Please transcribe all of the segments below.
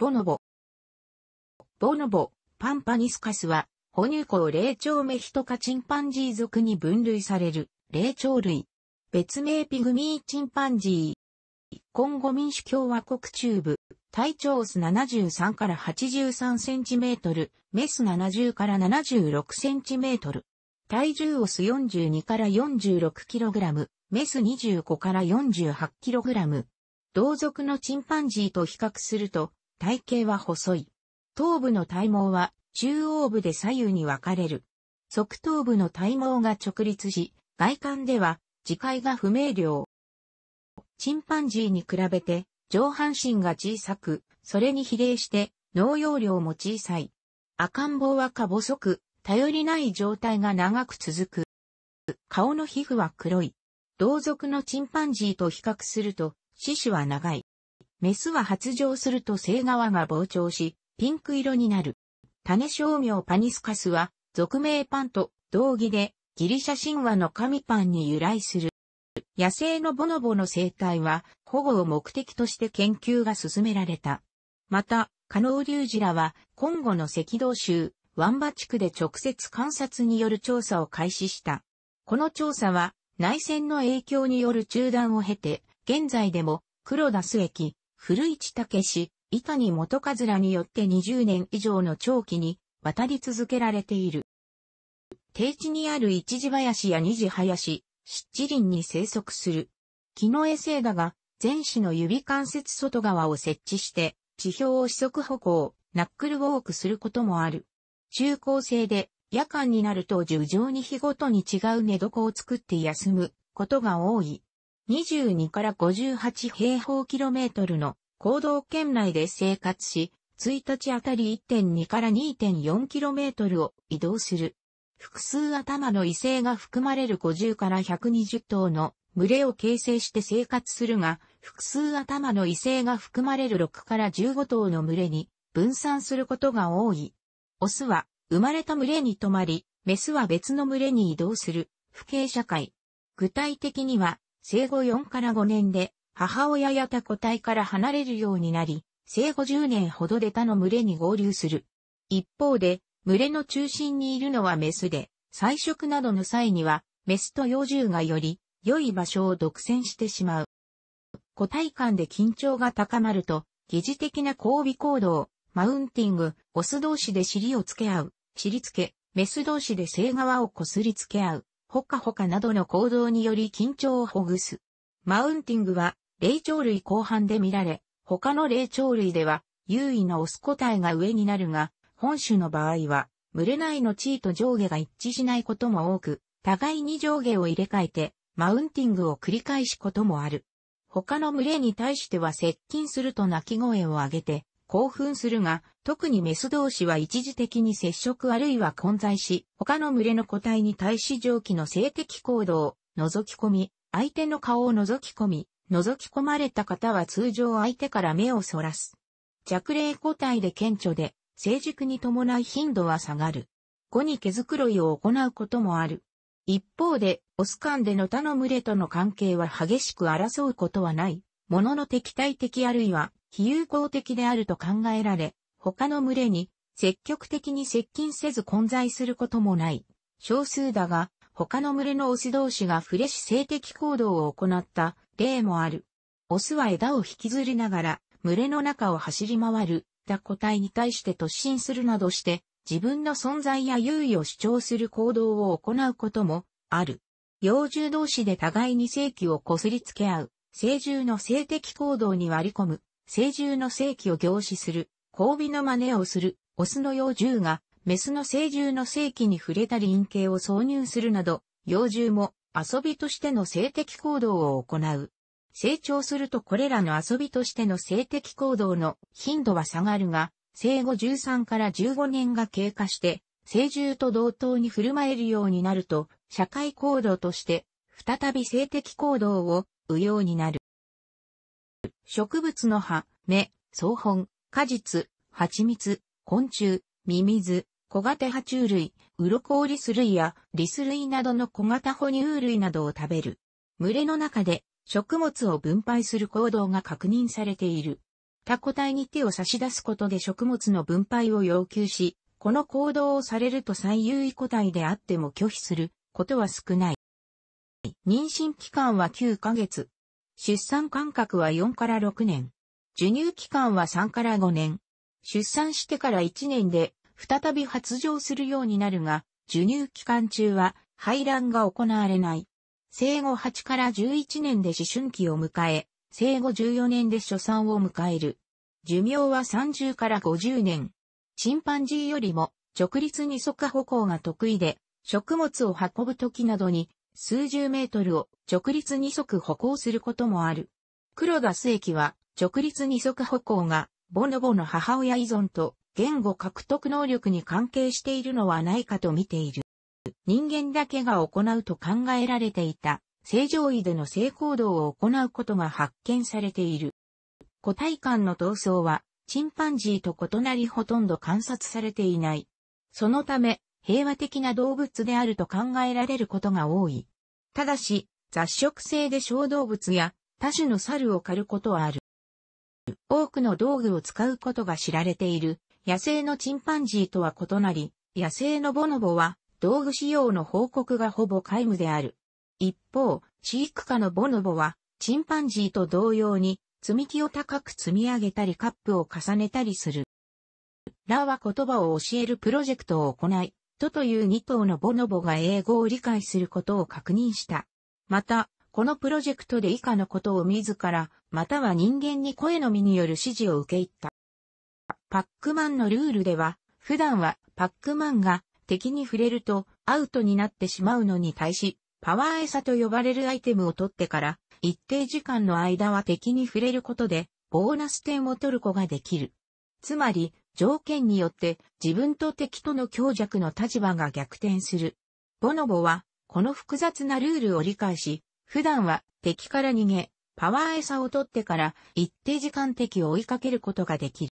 ボノボ。ボノボ、パンパニスカスは、哺乳口霊長目ヒトカチンパンジー属に分類される、霊長類。別名ピグミーチンパンジー。今後民主共和国中部、体長ス73から83センチメートル、メス70から76センチメートル。体重オス42から46キログラム、メス25から48キログラム。同族のチンパンジーと比較すると、体型は細い。頭部の体毛は中央部で左右に分かれる。側頭部の体毛が直立し、外観では磁界が不明瞭。チンパンジーに比べて上半身が小さく、それに比例して脳容量も小さい。赤ん坊はか細く、頼りない状態が長く続く。顔の皮膚は黒い。同族のチンパンジーと比較すると、死子は長い。メスは発情すると性側が膨張し、ピンク色になる。種商名パニスカスは、俗名パンと同義で、ギリシャ神話の神パンに由来する。野生のボノボの生態は、保護を目的として研究が進められた。また、カノーリュージラは、今後の赤道州、ワンバ地区で直接観察による調査を開始した。この調査は、内戦の影響による中断を経て、現在でも、黒田ス駅、古市武氏、伊丹元和らによって20年以上の長期に渡り続けられている。低地にある一時林や二時林、湿地林に生息する。木の衛星だが、前肢の指関節外側を設置して、地表を四足歩行、ナックルウォークすることもある。中高生で、夜間になると樹上に日ごとに違う寝床を作って休むことが多い。22から58平方キロメートルの行動圏内で生活し、1日あたり1.2から2.4キロメートルを移動する。複数頭の異性が含まれる50から120頭の群れを形成して生活するが、複数頭の異性が含まれる6から15頭の群れに分散することが多い。オスは生まれた群れに泊まり、メスは別の群れに移動する、不形社会。具体的には、生後4から5年で、母親や他個体から離れるようになり、生後10年ほどで他の群れに合流する。一方で、群れの中心にいるのはメスで、採食などの際には、メスと幼獣がより、良い場所を独占してしまう。個体間で緊張が高まると、疑似的な交尾行動、マウンティング、オス同士で尻をつけ合う、尻つけ、メス同士で性側をこすりつけ合う、ほかほかなどの行動により緊張をほぐす。マウンティングは、霊長類後半で見られ、他の霊長類では、優位のオス個体が上になるが、本種の場合は、群れ内の地位と上下が一致しないことも多く、互いに上下を入れ替えて、マウンティングを繰り返すこともある。他の群れに対しては接近すると鳴き声を上げて、興奮するが、特にメス同士は一時的に接触あるいは混在し、他の群れの個体に対し蒸気の性的行動を覗き込み、相手の顔を覗き込み、覗き込まれた方は通常相手から目をそらす。弱霊個体で顕著で、成熟に伴い頻度は下がる。後に毛づくろいを行うこともある。一方で、オス間での他の群れとの関係は激しく争うことはない。ものの敵対的あるいは非友好的であると考えられ、他の群れに積極的に接近せず混在することもない。少数だが、他の群れのオス同士がフレッシュ性的行動を行った例もある。オスは枝を引きずりながら、群れの中を走り回る、だ個体に対して突進するなどして、自分の存在や優位を主張する行動を行うこともある。幼獣同士で互いに正規をこすりつけ合う。成獣の性的行動に割り込む、成獣の性器を凝視する、交尾の真似をする、オスの幼獣が、メスの成獣の性器に触れたり陰茎を挿入するなど、幼獣も遊びとしての性的行動を行う。成長するとこれらの遊びとしての性的行動の頻度は下がるが、生後13から15年が経過して、成獣と同等に振る舞えるようになると、社会行動として、再び性的行動をうようになる。植物の葉、芽、草本、果実、蜂蜜、昆虫、ミミズ、小型爬虫類、ウロコオリス類やリス類などの小型哺乳類などを食べる。群れの中で食物を分配する行動が確認されている。他個体に手を差し出すことで食物の分配を要求し、この行動をされると最優位個体であっても拒否することは少ない。妊娠期間は9ヶ月。出産間隔は4から6年。授乳期間は3から5年。出産してから1年で再び発情するようになるが、授乳期間中は排卵が行われない。生後8から11年で思春期を迎え、生後14年で初産を迎える。寿命は30から50年。チンパンジーよりも直立二足歩行が得意で、食物を運ぶ時などに数十メートルを直立二足歩行することもある。黒田須駅は直立二足歩行がボノボの母親依存と言語獲得能力に関係しているのはないかと見ている。人間だけが行うと考えられていた正常位での性行動を行うことが発見されている。個体間の闘争はチンパンジーと異なりほとんど観察されていない。そのため、平和的な動物であると考えられることが多い。ただし、雑食性で小動物や多種の猿を狩ることはある。多くの道具を使うことが知られている野生のチンパンジーとは異なり、野生のボノボは道具使用の報告がほぼ皆無である。一方、飼育下のボノボはチンパンジーと同様に積み木を高く積み上げたりカップを重ねたりする。ラは言葉を教えるプロジェクトを行い、トという2頭のボノボが英語を理解することを確認した。また、このプロジェクトで以下のことを自ら、または人間に声のみによる指示を受け入った。パックマンのルールでは、普段はパックマンが敵に触れるとアウトになってしまうのに対し、パワー餌と呼ばれるアイテムを取ってから、一定時間の間は敵に触れることで、ボーナス点を取る子ができる。つまり、条件によって自分と敵との強弱の立場が逆転する。ボノボは、この複雑なルールを理解し、普段は敵から逃げ、パワー餌を取ってから一定時間敵を追いかけることができる。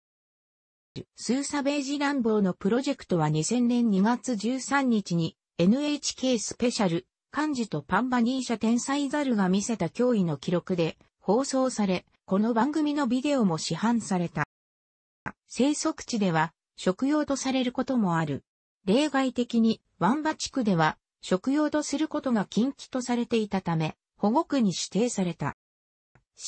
スーサベージ乱暴のプロジェクトは2000年2月13日に NHK スペシャル、漢字とパンバニーシャ天才ザルが見せた脅威の記録で放送され、この番組のビデオも市販された。生息地では食用とされることもある。例外的に、ワンバ地区では食用とすることが禁忌とされていたため、保護区に指定された。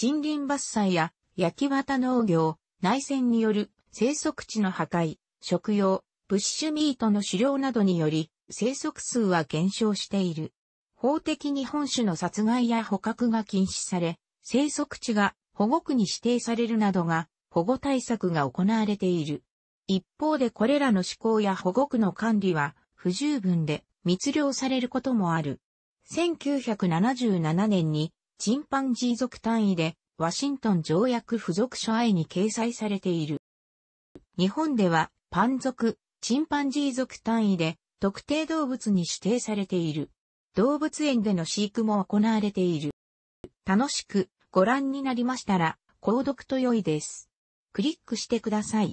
森林伐採や焼き綿農業、内戦による生息地の破壊、食用、ブッシュミートの狩猟などにより、生息数は減少している。法的に本種の殺害や捕獲が禁止され、生息地が保護区に指定されるなどが保護対策が行われている。一方でこれらの施行や保護区の管理は不十分で密漁されることもある。1977年にチンパンジー族単位でワシントン条約付属書愛に掲載されている。日本ではパン族、チンパンジー族単位で特定動物に指定されている。動物園での飼育も行われている。楽しくご覧になりましたら、購読と良いです。クリックしてください。